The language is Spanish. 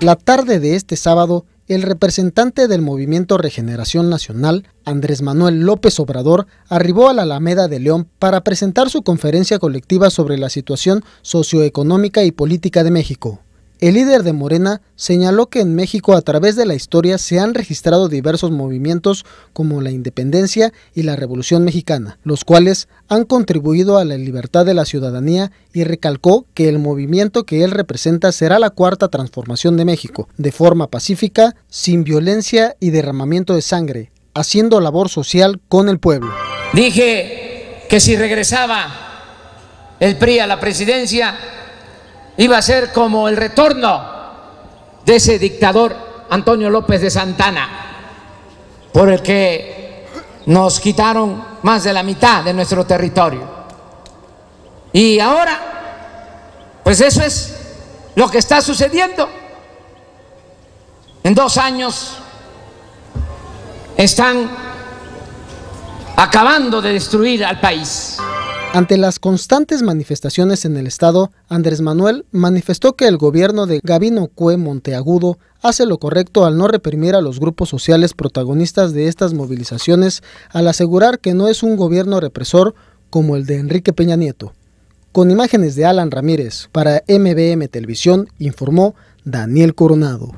La tarde de este sábado, el representante del Movimiento Regeneración Nacional, Andrés Manuel López Obrador, arribó a la Alameda de León para presentar su conferencia colectiva sobre la situación socioeconómica y política de México. El líder de Morena señaló que en México a través de la historia se han registrado diversos movimientos como la independencia y la revolución mexicana, los cuales han contribuido a la libertad de la ciudadanía y recalcó que el movimiento que él representa será la cuarta transformación de México, de forma pacífica, sin violencia y derramamiento de sangre, haciendo labor social con el pueblo. Dije que si regresaba el PRI a la presidencia, iba a ser como el retorno de ese dictador Antonio López de Santana, por el que nos quitaron más de la mitad de nuestro territorio. Y ahora, pues eso es lo que está sucediendo. En dos años están acabando de destruir al país. Ante las constantes manifestaciones en el Estado, Andrés Manuel manifestó que el gobierno de Gabino Cue Monteagudo hace lo correcto al no reprimir a los grupos sociales protagonistas de estas movilizaciones, al asegurar que no es un gobierno represor como el de Enrique Peña Nieto. Con imágenes de Alan Ramírez, para MBM Televisión, informó Daniel Coronado.